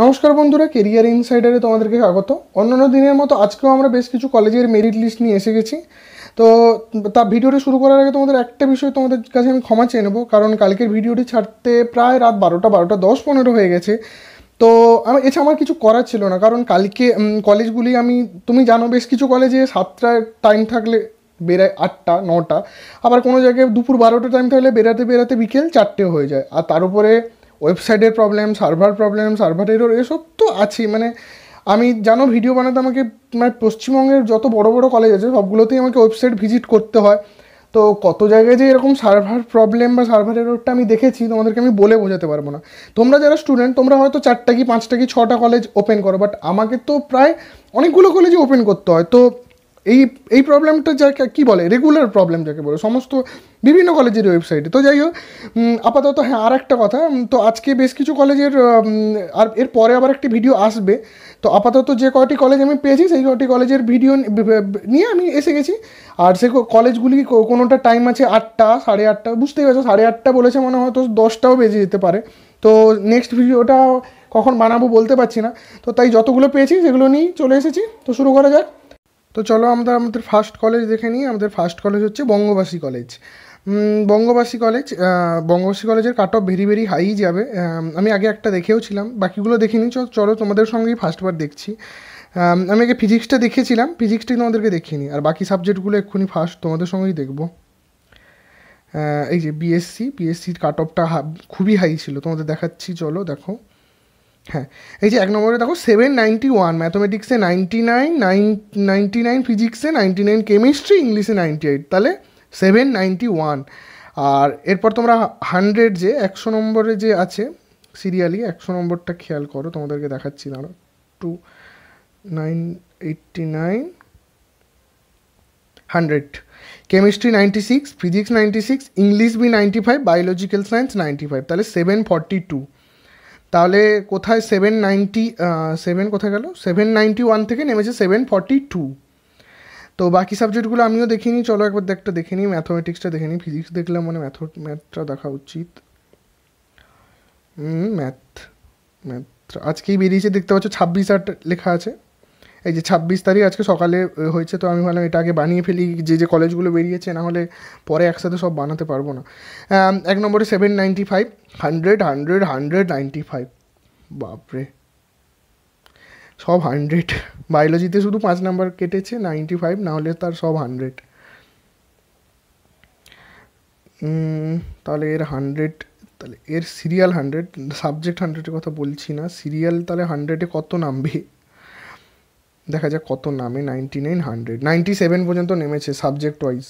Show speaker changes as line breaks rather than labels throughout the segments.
নমস্কার বন্ধুরা কেরিয়ার ইনসাইডারে তোমাদেরকে স্বাগত অন্যান্য দিনের মতো আজকেও আমরা বেশ কিছু কলেজের মেরিট লিস্ট নিয়ে এসে গেছি তো তা ভিডিওটি শুরু করার আগে তোমাদের একটা বিষয় তোমাদের কাছে আমি ক্ষমা চেয়ে নেবো কারণ কালকের ভিডিওটি ছাড়তে প্রায় রাত বারোটা বারোটা দশ পনেরো হয়ে গেছে তো আমি এছাড়া আমার কিছু করার ছিল না কারণ কালকে কলেজগুলি আমি তুমি জানো বেশ কিছু কলেজে সাতটার টাইম থাকলে বেরায় আটটা নটা আবার কোনো জায়গায় দুপুর বারোটা টাইম থাকলে বেরাতে বেরাতে বিকেল চারটে হয়ে যায় আর তার উপরে ওয়েবসাইটের problem server problem server error এসব তো আছেই মানে আমি জানো ভিডিও বানাতে আমাকে মানে পশ্চিমবঙ্গের যত বড় বড় কলেজ আছে সবগুলোতেই আমাকে ওয়েবসাইট ভিজিট করতে হয় তো কত জায়গায় যে এরকম সার্ভার প্রবলেম বা সার্ভার এররটা আমি দেখেছি তোমাদেরকে আমি বলে বোঝাতে পারবো না তোমরা যারা স্টুডেন্ট তোমরা হয়তো চারটা কি পাঁচটা কি ছটা কলেজ ওপেন করো বাট আমাকে তো প্রায় অনেকগুলো কলেজে ওপেন করতে হয় তো এই এই প্রবলেমটা যাকে কী বলে রেগুলার প্রবলেম যাকে বলে সমস্ত বিভিন্ন কলেজের ওয়েবসাইটে তো যাই হোক আপাতত হ্যাঁ আর একটা কথা তো আজকে বেশ কিছু কলেজের আর এর পরে আবার একটি ভিডিও আসবে তো আপাতত যে কয়টি কলেজ আমি পেয়েছি সেই কয়টি কলেজের ভিডিও নিয়ে আমি এসে গেছি আর সে কলেজগুলি কোনোটা টাইম আছে আটটা সাড়ে আটটা বুঝতেই পারছো সাড়ে আটটা বলেছে মনে হয় তো দশটাও বেজে যেতে পারে তো নেক্সট ভিডিওটা কখন বানাবো বলতে পারছি না তো তাই যতগুলো পেয়েছি সেগুলো নিয়েই চলে এসেছি তো শুরু করা যাক তো চলো আমরা আমাদের ফার্স্ট কলেজ দেখে নিই আমাদের ফার্স্ট কলেজ হচ্ছে বঙ্গবাসী কলেজ বঙ্গবাসী কলেজ বঙ্গবাসী কলেজের cut off very very high যাবে আমি আগে একটা দেখেও ছিলাম বাকিগুলো দেখিনি চলো তোমাদের সঙ্গেই ফার্স্টবার দেখছি আমি আগে ফিজিক্সটা দেখেছিলাম ফিজিক্সটাই তোমাদেরকে দেখিনি আর বাকি সাবজেক্টগুলো এক্ষুনি ফার্স্ট তোমাদের সঙ্গেই দেখবো এই যে বিএসসি বিএসসির কাট অফটা খুবই হাই ছিল তোমাদের দেখাচ্ছি চলো দেখো হ্যাঁ এই যে এক নম্বরে দেখো সেভেন নাইনটি ওয়ান ম্যাথমেটিক্সে ninety nine nine ninety nine ফিজিক্সে নাইনটি নাইন কেমিস্ট্রি ইংলিশে নাইনটি এইট তাহলে সেভেন নাইনটি ওয়ান আর এরপর তোমরা হান্ড্রেড যে একশো নম্বরে যে আছে সিরিয়ালি একশো নম্বরটা খেয়াল করো তোমাদেরকে দেখাচ্ছি না two nine eighty nine hundred chemistry ninety six physics ninety six English B ninety five biological science ninety five তাহলে সেভেন ফর্টি টু তাহলে কোথায় সেভেন নাইনটি সেভেন কোথায় গেল সেভেন নাইনটি ওয়ান থেকে নেমেছে সেভেন ফর্টি টু তো বাকি সাবজেক্টগুলো আমিও দেখিনি চলো একবার একটা দেখে নিই ম্যাথমেটিক্সটা দেখে নিই ফিজিক্স দেখলাম মানে ম্যাথ ম্যাথটা দেখা উচিত ম্যাথ ম্যাথ আজকেই বেরিয়েছে দেখতে পাচ্ছ ছাব্বিশ আট লেখা আছে এই যে ছাব্বিশ তারিখ আজকে সকালে হয়েছে তো আমি ভাবলাম এটা আগে বানিয়ে ফেলি যে যে কলেজগুলো বেরিয়েছে না হলে পরে একসাথে সব বানাতে পারবো না এক নম্বরে seven ninety five hundred hundred hundred ninety five বাপরে সব হান্ড্রেড বায়োলজিতে শুধু পাঁচ নাম্বার কেটেছে নাইনটি ফাইভ নাহলে তার সব হান্ড্রেড তাহলে এর হান্ড্রেড তাহলে এর সিরিয়াল হান্ড্রেড সাবজেক্ট হান্ড্রেডের কথা বলছি না সিরিয়াল তাহলে হান্ড্রেডে কত নামবে দেখা যাক কত নামে ninety nine hundred ninety seven পর্যন্ত নেমেছে সাবজেক্ট ওয়াইজ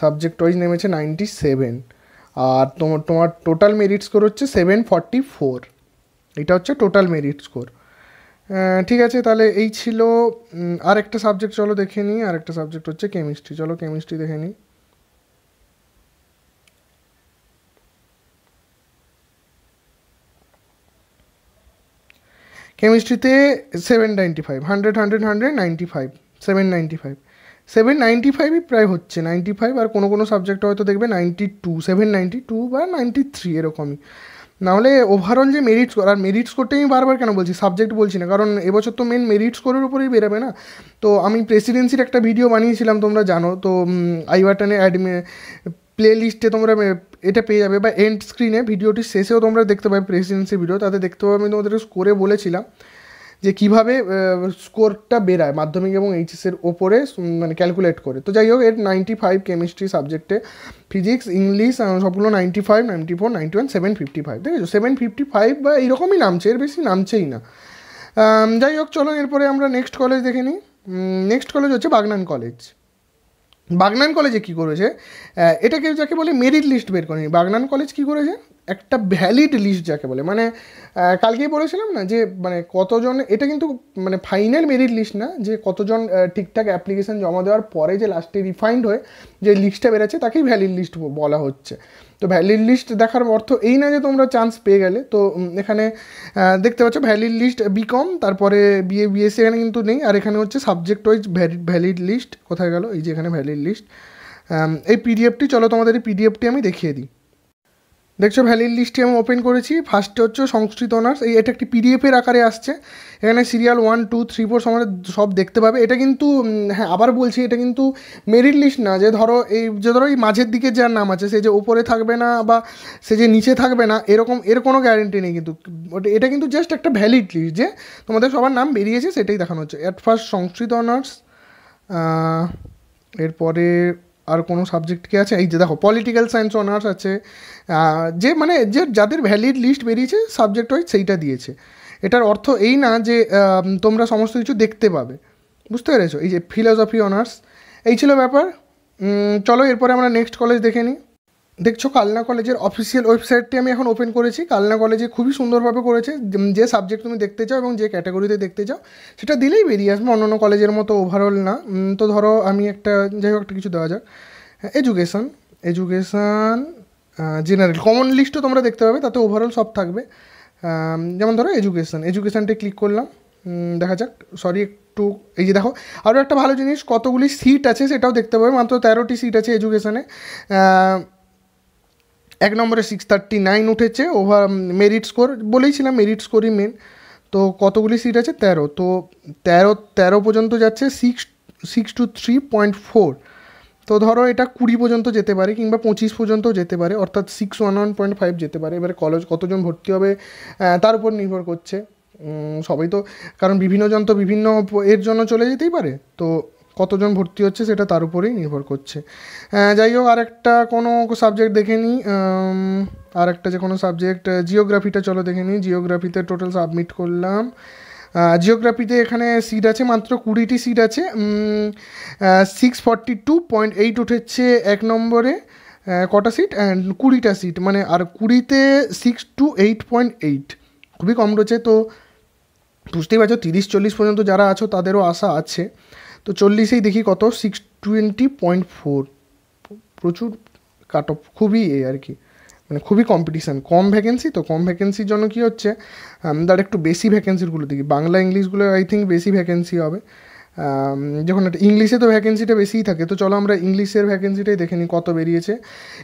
সাবজেক্ট ওয়াইজ নেমেছে নাইনটি সেভেন আর তোমার তোমার টোটাল মেরিট স্কোর হচ্ছে সেভেন ফর্টি ফোর এটা হচ্ছে টোটাল মেরিট স্কোর ঠিক আছে তাহলে এই ছিল আরেকটা সাবজেক্ট চলো দেখে নিই আরেকটা সাবজেক্ট হচ্ছে কেমিস্ট্রি চলো কেমিস্ট্রি দেখে নিই কেমিস্ট্রিতে seven ninety five hundred hundred hundred ninety five seven ninety five seven ninety ফাইভই প্রায় হচ্ছে নাইনটি ফাইভ আর কোনো কোনো সাবজেক্টে হয়তো দেখবে ninety two seven ninety two বা নাইনটি থ্রি এরকমই নাহলে ওভারঅল যে মেরিট স্কোর আর মেরিট স্কোরটাই আমি বারবার কেন বলছি সাবজেক্ট বলছি না কারণ এবছর তো মেন মেরিট স্কোরের উপরেই বেরোবে না তো আমি প্রেসিডেন্সির একটা ভিডিও বানিয়েছিলাম তোমরা জানো তো আইওয়াটানের অ্যাডমি প্লে লিস্টে তোমরা এটা পেয়ে যাবে বা এন্ড স্ক্রিনে ভিডিওটির শেষেও তোমরা দেখতে পাবে প্রেসিডেন্সি ভিডিও তাতে দেখতে পাবে আমি তোমাদের স্কোরে বলেছিলাম যে কিভাবে স্কোরটা বেরায় মাধ্যমিক এবং এইচএসের ওপরে মানে ক্যালকুলেট করে তো যাই হোক এর নাইনটি ফাইভ কেমিস্ট্রি সাবজেক্টে ফিজিক্স ইংলিশ সবগুলো ninety five ninety four ninety one seven fifty five ঠিক আছে সেভেন ফিফটি ফাইভ বা এইরকমই নামছে এর বেশি নামছেই না যাই হোক চলো এরপরে আমরা নেক্সট কলেজ দেখে নিই নেক্সট কলেজ হচ্ছে বাগনান কলেজ বাগনান কলেজে কি করেছে এটাকে যাকে বলে মেরিট লিস্ট বের করেনি বাগনান কলেজ কি করেছে একটা ভ্যালিড লিস্ট যাকে বলে মানে কালকেই বলেছিলাম না যে মানে কতজন এটা কিন্তু মানে ফাইনাল মেরিট লিস্ট না যে কতজন ঠিকঠাক অ্যাপ্লিকেশান জমা দেওয়ার পরে যে লাস্টে রিফাইন্ড হয়ে যে লিস্টটা বেরোচ্ছে তাকেই ভ্যালিড লিস্ট বলা হচ্ছে তো ভ্যালিড লিস্ট দেখার অর্থ এই না যে তোমরা চান্স পেয়ে গেলে তো এখানে দেখতে পাচ্ছ ভ্যালিড লিস্ট বিকম তারপরে বিএ বিএসসি এখানে কিন্তু নেই আর এখানে হচ্ছে সাবজেক্ট ওয়াইজ ভ্যালিড লিস্ট কোথায় গেল এই যে এখানে ভ্যালিড লিস্ট এই পিডিএফটি চলো তোমাদের এই পিডিএফটি আমি দেখিয়ে দিই দেখছো ভ্যালিড লিস্টটি আমি ওপেন করেছি ফার্স্টে হচ্ছে সংস্কৃত অনার্স এই এটা একটি পিডিএফের আকারে আসছে এখানে serial one two three four সময় সব দেখতে পাবে এটা কিন্তু হ্যাঁ আবার বলছি এটা কিন্তু মেরিট লিস্ট না যে ধরো এই যে ধরো এই মাঝের দিকে যার নাম আছে সে যে ওপরে থাকবে না বা সে যে নিচে থাকবে না এরকম এর কোনো গ্যারেন্টি নেই কিন্তু এটা কিন্তু জাস্ট একটা ভ্যালিড লিস্ট যে তোমাদের সবার নাম বেরিয়েছে সেটাই দেখানো হচ্ছে অ্যাট ফার্স্ট সংস্কৃত অনার্স এরপরে আর কোনো সাবজেক্ট কি আছে এই যে দেখো পলিটিক্যাল সায়েন্স অনার্স আছে যে মানে যে যাদের ভ্যালিড লিস্ট বেরিয়েছে সাবজেক্ট ওয়াইজ সেইটা দিয়েছে এটার অর্থ এই না যে তোমরা সমস্ত কিছু দেখতে পাবে বুঝতে পেরেছো এই যে ফিলোসফি অনার্স এই ছিল ব্যাপার চলো এরপরে আমরা নেক্সট কলেজ দেখে নিই দেখছো কালনা কলেজের অফিসিয়াল ওয়েবসাইটটি আমি এখন ওপেন করেছি কালনা কলেজে খুবই সুন্দরভাবে করেছে যে সাবজেক্ট তুমি দেখতে চাও এবং যে ক্যাটাগরিতে দেখতে চাও সেটা দিলেই বেরিয়ে আসবে অন্য অন্য কলেজের মতো ওভারঅল না তো ধরো আমি একটা যাই হোক একটা কিছু দেওয়া যাক এডুকেশন এডুকেশান জেনারেল কমন লিস্টও তোমরা দেখতে পাবে তাতে ওভারঅল সব থাকবে যেমন ধরো এডুকেশান এডুকেশানটা ক্লিক করলাম দেখা যাক সরি একটু এই যে দেখো আরও একটা ভালো জিনিস কতগুলি সিট আছে সেটাও দেখতে পাবে মাত্র তেরোটি সিট আছে এডুকেশানে এক নম্বরে সিক্স থার্টি নাইন উঠেছে ওভার মেরিট স্কোর বলেইছিলাম মেরিট স্কোরই মেন তো কতগুলি সিট আছে তেরো তো তেরো তেরো পর্যন্ত যাচ্ছে six six two three point four তো ধরো এটা কুড়ি পর্যন্ত যেতে পারে কিংবা পঁচিশ পর্যন্ত যেতে পারে অর্থাৎ six one one point five যেতে পারে এবারে কলেজ কতজন ভর্তি হবে তার উপর নির্ভর করছে সবাই তো কারণ বিভিন্নজন তো বিভিন্ন এর জন্য চলে যেতেই পারে তো কতজন ভর্তি হচ্ছে সেটা তার উপরেই নির্ভর করছে যাই হোক আরেকটা কোনো সাবজেক্ট দেখে নিই আর একটা যে কোনো সাবজেক্ট জিওগ্রাফিটা চলো দেখে নিই জিওগ্রাফিতে টোটাল সাবমিট করলাম জিওগ্রাফিতে এখানে সিট আছে মাত্র কুড়িটি সিট আছে six forty two point eight উঠেছে এক নম্বরে কটা সিট অ্যান্ড কুড়িটা সিট মানে আর কুড়িতে six two eight point eight খুবই কম রয়েছে তো বুঝতেই পারছো তিরিশ চল্লিশ পর্যন্ত যারা আছো তাদেরও আশা আছে তো চল্লিশেই দেখি কত সিক্স টোয়েন্টি পয়েন্ট ফোর প্রচুর কাট অফ খুবই এ আর কি মানে খুবই কম্পিটিশান কম ভ্যাকেন্সি তো কম ভ্যাকেন্সির জন্য কী হচ্ছে তার একটু বেশি ভ্যাকেন্সিগুলো দেখি বাংলা ইংলিশগুলো আই থিঙ্ক বেশি ভ্যাকেন্সি হবে যখন একটা ইংলিশে তো ভ্যাকেন্সিটা বেশিই থাকে তো চলো আমরা ইংলিশের ভ্যাকেন্সিটাই দেখে নিই কত বেরিয়েছে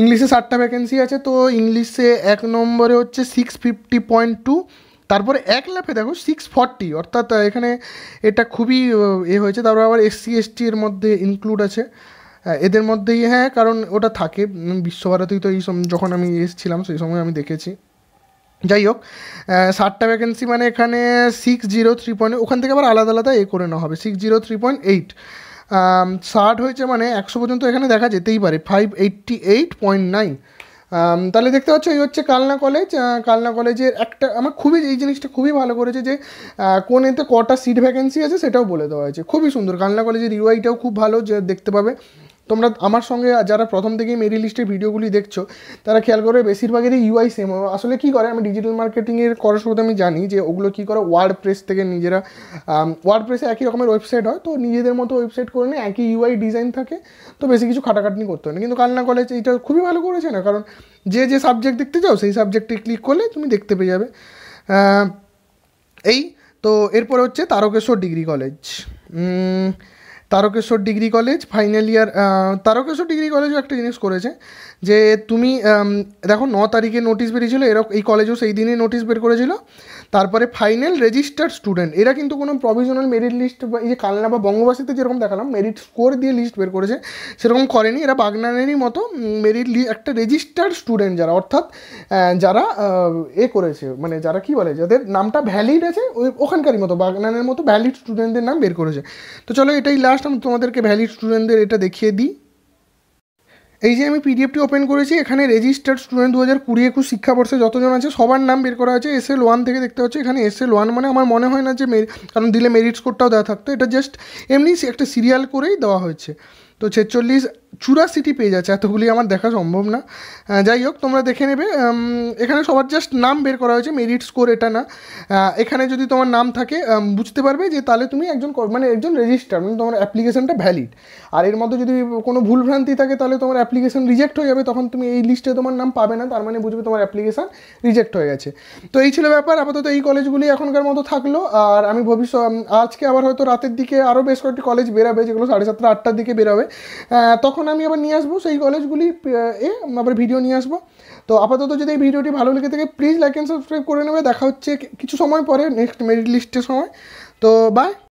ইংলিশে ষাটটা ভ্যাকেন্সি আছে তো ইংলিশে এক নম্বরে হচ্ছে সিক্স ফিফটি পয়েন্ট টু তারপরে এক লাফে দেখো সিক্স ফর্টি অর্থাৎ এখানে এটা খুবই এ হয়েছে তারপর আবার এসসি এসটি এর মধ্যে ইনক্লুড আছে এদের মধ্যেই হ্যাঁ কারণ ওটা থাকে বিশ্বভারতী তো এই যখন আমি এসেছিলাম সেই সময় আমি দেখেছি যাই হোক ষাটটা ভ্যাকেন্সি মানে এখানে সিক্স জিরো থ্রি পয়েন্ট ওখান থেকে আবার আলাদা আলাদা এ করে নেওয়া হবে six zero three point eight ষাট হয়েছে মানে একশো পর্যন্ত এখানে দেখা যেতেই পারে five eighty eight point nine তাহলে দেখতে পাচ্ছ এই হচ্ছে কালনা কলেজ কালনা কলেজের একটা আমার খুবই এই জিনিসটা খুবই ভালো করেছে যে কোন এতে কটা সিট ভ্যাকেন্সি আছে সেটাও বলে দেওয়া হয়েছে খুবই সুন্দর কালনা কলেজের ইউআইটাও খুব ভালো যে দেখতে পাবে তোমরা আমার সঙ্গে যারা প্রথম থেকেই মেরি লিস্টের ভিডিওগুলি দেখছো তারা খেয়াল করে বেশিরভাগেরই ইউআই সেম আসলে কি করে আমি ডিজিটাল মার্কেটিংয়ের করার শুরুতে আমি জানি যে ওগুলো কি করে ওয়ার্ড প্রেস থেকে নিজেরা ওয়ার্ড প্রেসে একই রকমের ওয়েবসাইট হয় তো নিজেদের মতো ওয়েবসাইট করে নিয়ে একই ইউআই ডিজাইন থাকে তো বেশি কিছু খাটাখাটনি করতে হয় না কিন্তু কালনা কলেজ এটা খুবই ভালো করেছে না কারণ যে যে সাবজেক্ট দেখতে চাও সেই সাবজেক্টে ক্লিক করলে তুমি দেখতে পেয়ে যাবে এই তো এরপরে হচ্ছে Tarakeswar degree college Tarakeswar degree college final year Tarakeswar degree কলেজও একটা জিনিস করেছে যে তুমি দেখো ন তারিখে নোটিশ বেরিয়েছিল এরকম এই কলেজও সেই দিনই নোটিশ বের করেছিল তারপরে ফাইনাল রেজিস্টার্ড স্টুডেন্ট এরা কিন্তু কোনো প্রভিশনাল মেরিট লিস্ট বা এই যে কালনা বা বঙ্গবাসীতে যেরকম দেখালাম মেরিট স্কোর দিয়ে লিস্ট বের করেছে সেরকম করেনি এরা বাগনানেরই মতো মেরিট লি একটা রেজিস্টার্ড স্টুডেন্ট যারা অর্থাৎ যারা এ করেছে মানে যারা কি বলে যাদের নামটা ভ্যালিড আছে ওই ওখানকারই মতো বাগনানের মতো ভ্যালিড স্টুডেন্টদের নাম বের করেছে তো চলো এটাই লাস্ট আমি তোমাদেরকে ভ্যালিড স্টুডেন্টদের এটা দেখিয়ে দিই এই যে আমি পিডিএফটি ওপেন করেছি এখানে রেজিস্টার্ড স্টুডেন্ট দু হাজার কুড়ি একুশ শিক্ষাবর্ষে যতজন আছে সবার নাম বের করা আছে এস এল ওয়ান থেকে দেখতে হচ্ছে এখানে এস এল ওয়ান মানে আমার মনে হয় না যে কারণ দিলে মেরিট স্কোরটাও দেওয়া থাকতো এটা জাস্ট এমনি একটা সিরিয়াল করেই দেওয়া হয়েছে তো ছেচল্লিশ চুরাশিটি পেয়ে যাচ্ছে এতগুলি আমার দেখা সম্ভব না যাই হোক তোমরা দেখে নেবে এখানে সবার জাস্ট নাম বের করা হয়েছে মেরিট স্কোর এটা না এখানে যদি তোমার নাম থাকে বুঝতে পারবে যে তাহলে তুমি একজন মানে একজন রেজিস্টার মানে তোমার অ্যাপ্লিকেশনটা ভ্যালিড আর এর মধ্যে যদি কোনো ভুলভ্রান্তি থাকে তাহলে তোমার অ্যাপ্লিকেশন রিজেক্ট হয়ে যাবে তখন তুমি এই লিস্টে তোমার নাম পাবে না তার মানে বুঝবে তোমার অ্যাপ্লিকেশান রিজেক্ট হয়ে গেছে তো এই ছিল ব্যাপার আপাতত এই কলেজগুলি এখনকার মতো থাকলো আর আমি ভবিষ্যৎ আজকে আবার হয়তো রাতের দিকে আরও বেশ কয়েকটি কলেজ বেরাবে যেগুলো সাড়ে সাতটা আটটার দিকে বেরোবে তখন তখন আমি আবার নিয়ে আসবো সেই কলেজগুলি এ আবার ভিডিও নিয়ে আসবো তো আপাতত যদি এই ভিডিওটি ভালো লেগে থাকে প্লিজ লাইক অ্যান্ড সাবস্ক্রাইব করে নেবে দেখা হচ্ছে কিছু সময় পরে নেক্সট মেরিট লিস্টের সময় তো বাই